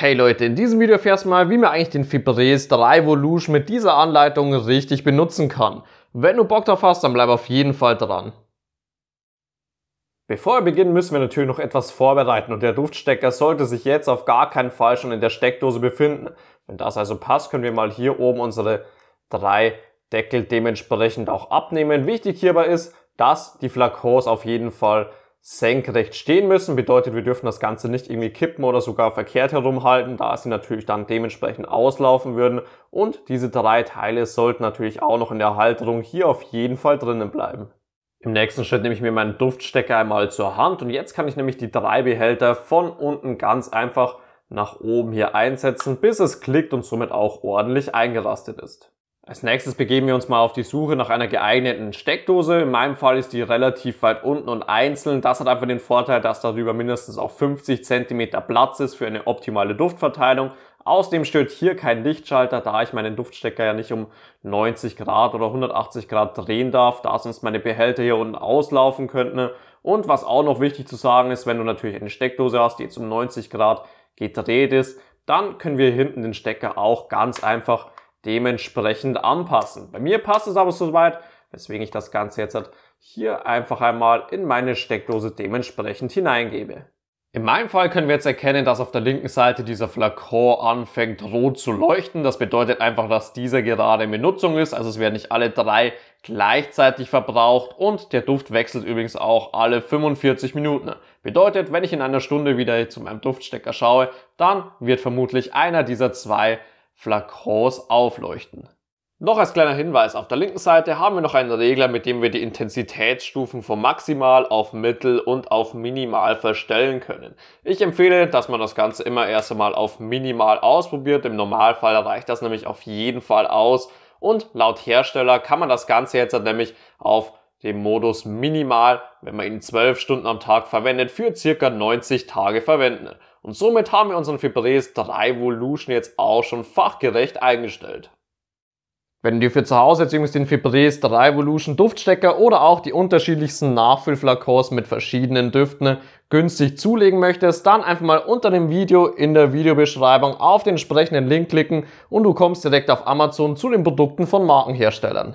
Hey Leute, in diesem Video erfährst du mal, wie man eigentlich den Fibres 3 Volution mit dieser Anleitung richtig benutzen kann. Wenn du Bock drauf hast, dann bleib auf jeden Fall dran. Bevor wir beginnen, müssen wir natürlich noch etwas vorbereiten und der Duftstecker sollte sich jetzt auf gar keinen Fall schon in der Steckdose befinden. Wenn das also passt, können wir mal hier oben unsere drei Deckel dementsprechend auch abnehmen. Wichtig hierbei ist, dass die Flakons auf jeden Fall senkrecht stehen müssen. Bedeutet, wir dürfen das Ganze nicht irgendwie kippen oder sogar verkehrt herumhalten, da sie natürlich dann dementsprechend auslaufen würden. Und diese drei Teile sollten natürlich auch noch in der Halterung hier auf jeden Fall drinnen bleiben. Im nächsten Schritt nehme ich mir meinen Duftstecker einmal zur Hand und jetzt kann ich nämlich die drei Behälter von unten ganz einfach nach oben hier einsetzen, bis es klickt und somit auch ordentlich eingerastet ist. Als nächstes begeben wir uns mal auf die Suche nach einer geeigneten Steckdose. In meinem Fall ist die relativ weit unten und einzeln. Das hat einfach den Vorteil, dass darüber mindestens auch 50 cm Platz ist für eine optimale Duftverteilung. Außerdem stört hier kein Lichtschalter, da ich meinen Duftstecker ja nicht um 90 Grad oder 180 Grad drehen darf, da sonst meine Behälter hier unten auslaufen könnten. Und was auch noch wichtig zu sagen ist, wenn du natürlich eine Steckdose hast, die jetzt um 90 Grad gedreht ist, dann können wir hinten den Stecker auch ganz einfach dementsprechend anpassen. Bei mir passt es aber soweit, weswegen ich das Ganze jetzt hier einfach einmal in meine Steckdose dementsprechend hineingebe. In meinem Fall können wir jetzt erkennen, dass auf der linken Seite dieser Flakon anfängt rot zu leuchten. Das bedeutet einfach, dass dieser gerade in Benutzung ist. Also es werden nicht alle drei gleichzeitig verbraucht und der Duft wechselt übrigens auch alle 45 Minuten. Bedeutet, wenn ich in einer Stunde wieder zu meinem Duftstecker schaue, dann wird vermutlich einer dieser zwei Flakons aufleuchten. Noch als kleiner Hinweis, auf der linken Seite haben wir noch einen Regler, mit dem wir die Intensitätsstufen von maximal auf mittel und auf minimal verstellen können. Ich empfehle, dass man das Ganze immer erst einmal auf minimal ausprobiert. Im Normalfall reicht das nämlich auf jeden Fall aus. Und laut Hersteller kann man das Ganze jetzt nämlich auf den Modus minimal, wenn man ihn 12 Stunden am Tag verwendet, für circa 90 Tage verwenden. Und somit haben wir unseren Fibres 3 Volution jetzt auch schon fachgerecht eingestellt. Wenn du dir für zu Hause jetzt übrigens den Fibres 3 Volution Duftstecker oder auch die unterschiedlichsten Nachfüllflakons mit verschiedenen Düften günstig zulegen möchtest, dann einfach mal unter dem Video in der Videobeschreibung auf den entsprechenden Link klicken und du kommst direkt auf Amazon zu den Produkten von Markenherstellern.